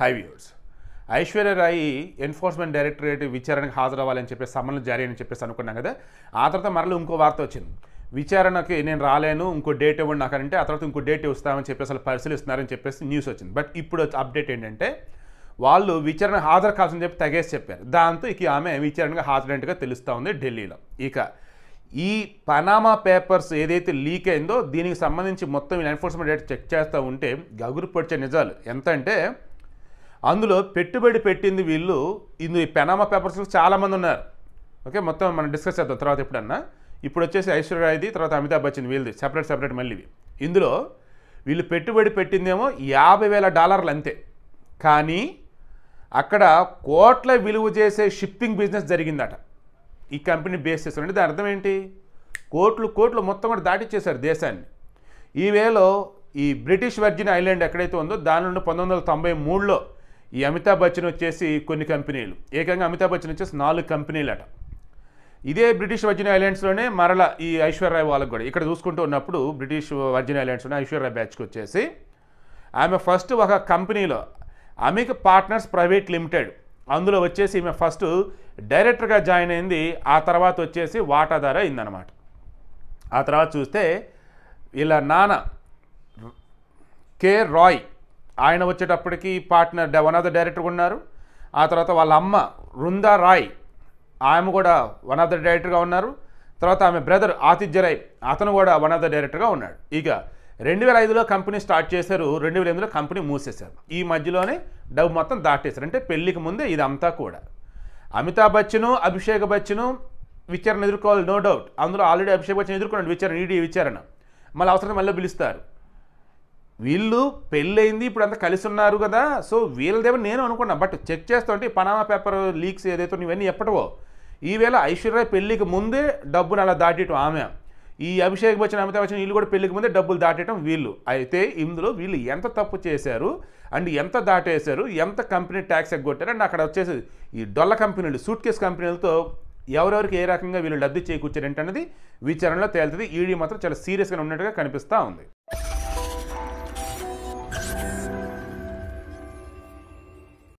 high viewers Aishwarya Rai enforcement directorate విచారణకు హాజరవ్వాలని చెప్పేసి సమన్లు జారీ అని చెప్పేసి అనుకున్నాం కదా ఆ తర్వాత మరలు ఇంకో వార్త వచ్చింది విచారణకి నేను రాలేను ఇంకో డేట్ ఇవ్వండి నాకు అంటే ఆ తర్వాత ఇంకో డేట్ ఇస్తామని చెప్పేసి అసలు పరిశీలిస్తున్నారని చెప్పేసి న్యూస్ వచ్చింది బట్ ఇప్పుడు అప్డేట్ ఏంటంటే వాళ్ళు విచారణ హాజరు కావాల్సిన చెప్పి తగేసి చెప్పారు దాంతో ఇక ఆమె విచారణగా హాజరైనట్టుగా తెలుస్తూ ఉంది ఢిల్లీలో ఇక ఈ పనామా పేపర్స్ ఏదైతే లీక్ అయిందో దీనికి సంబంధించి మొత్తం ఎన్ఫోర్స్మెంట్ డైరెక్టర్ చెక్ చేస్తూ ఉంటే గగురు పొడిచే నిజాలు ఎంత అంటే అందులో పెట్టుబడి పెట్టింది వీళ్ళు ఇందు ఈ పెనామా పేపర్స్ చాలామంది ఉన్నారు ఓకే మొత్తం మనం డిస్కస్ చేద్దాం తర్వాత ఎప్పుడన్నా ఇప్పుడు వచ్చేసి ఐశ్వర్యరాయ్ది తర్వాత అమితాబ్ బచ్చన్ వీళ్ళది సెపరేట్ సెపరేట్ మళ్ళీ ఇందులో వీళ్ళు పెట్టుబడి పెట్టిందేమో యాభై వేల డాలర్లు అంతే కానీ అక్కడ కోట్ల విలువ చేసే షిప్పింగ్ బిజినెస్ జరిగిందట ఈ కంపెనీ బేస్ చేస్తారంటే దాని అర్థం ఏంటి కోట్లు కోట్లు మొత్తం కూడా దాటిచ్చేశారు దేశాన్ని ఈ వేలో ఈ బ్రిటిష్ వర్జిన్ ఐలాండ్ ఎక్కడైతే ఉందో దాని నుండి పంతొమ్మిది వందల తొంభై మూడులో ఈ అమితాబ్ బచ్చన్ వచ్చేసి కొన్ని కంపెనీలు ఏకంగా అమితాబ్ బచ్చన్ వచ్చేసి నాలుగు కంపెనీలట ఇదే బ్రిటిష్ వర్జిన్ ఐలాండ్స్లోనే మరల ఈ ఐశ్వర్యరాయ్ వాళ్ళకు కూడా ఇక్కడ చూసుకుంటూ ఉన్నప్పుడు బ్రిటిష్ వర్జిన్ ఐలాండ్స్లోనే ఐశ్వర్యరాయ్ బ్యాచ్కి వచ్చేసి ఆమె ఫస్ట్ ఒక కంపెనీలో అమిక పార్ట్నర్స్ ప్రైవేట్ లిమిటెడ్ అందులో వచ్చేసి ఈమె ఫస్ట్ డైరెక్టర్గా జాయిన్ అయింది ఆ తర్వాత వచ్చేసి వాటాదార అయిందనమాట ఆ తర్వాత చూస్తే ఇలా నాన్న కే రాయ్ ఆయన వచ్చేటప్పటికి partner one of the director ఉన్నారు ఆ తర్వాత వాళ్ళ అమ్మ వృందా రాయ్ ఆమె కూడా వన్ ఆఫ్ ద డైరెక్టర్గా ఉన్నారు తర్వాత ఆమె బ్రదర్ ఆతిథ్య రాయ్ అతను కూడా వన్ ఆఫ్ ద డైరెక్టర్గా ఉన్నాడు ఇక రెండు వేల ఐదులో కంపెనీ స్టార్ట్ చేశారు రెండు వేల ఎనిమిదిలో కంపెనీ మూసేశారు ఈ మధ్యలోనే డబ్బు మొత్తం దాటేశారు అంటే పెళ్లికి ముందే ఇదంతా కూడా అమితాబ్ బచ్చను అభిషేక్ బచ్చను విచారణ ఎదుర్కోవాలి నో డౌట్ అందులో ఆల్రెడీ అభిషేక్ బచ్చన్ ఎదుర్కొన్నాడు విచారణ ఈడీ e విచారణ మళ్ళీ అవసరం మళ్ళీ పిలుస్తారు వీళ్ళు పెళ్ళయింది ఇప్పుడు అంతా కలిసి ఉన్నారు కదా సో వీళ్ళదేమో నేను అనుకున్నా బట్ చెక్ చేస్తుంటే పనామా పేపర్ లీక్స్ ఏదైతే ఇవన్నీ ఎప్పటివో ఈవేళ ఐశ్వర్య పెళ్ళికి ముందే డబ్బును అలా దాటేయటం ఆమె ఈ అభిషేక్ బచ్చన్ అమితాబ్ బచ్చన్ వీళ్ళు కూడా పెళ్లికి ముందే డబ్బులు దాటేయటం వీళ్ళు అయితే ఇందులో వీళ్ళు ఎంత తప్పు చేశారు అండ్ ఎంత దాటేశారు ఎంత కంపెనీ ట్యాక్స్ ఎగ్గొట్టారు అండ్ అక్కడ వచ్చేసి ఈ డొల్ల కంపెనీలు సూట్ కేస్ కంపెనీలతో ఎవరెవరికి ఏ రకంగా వీళ్ళు లబ్ధి చేకూర్చారంటే అనేది విచారణలో తేలుతుంది ఈడీ మాత్రం చాలా సీరియస్గా ఉన్నట్టుగా కనిపిస్తూ ఉంది